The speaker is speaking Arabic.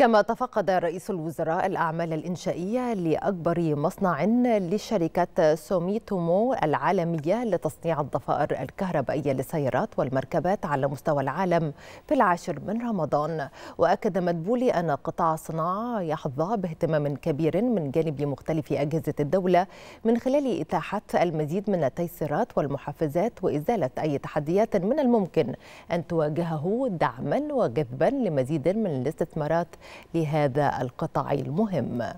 كما تفقد رئيس الوزراء الأعمال الإنشائية لأكبر مصنع لشركة سوميتومو العالمية لتصنيع الضفائر الكهربائية للسيارات والمركبات على مستوى العالم في العاشر من رمضان وأكد مدبولي أن قطاع الصناعة يحظى باهتمام كبير من جانب مختلف أجهزة الدولة من خلال إتاحة المزيد من التيسيرات والمحفزات وإزالة أي تحديات من الممكن أن تواجهه دعما وجذبا لمزيد من الاستثمارات لهذا القطاع المهم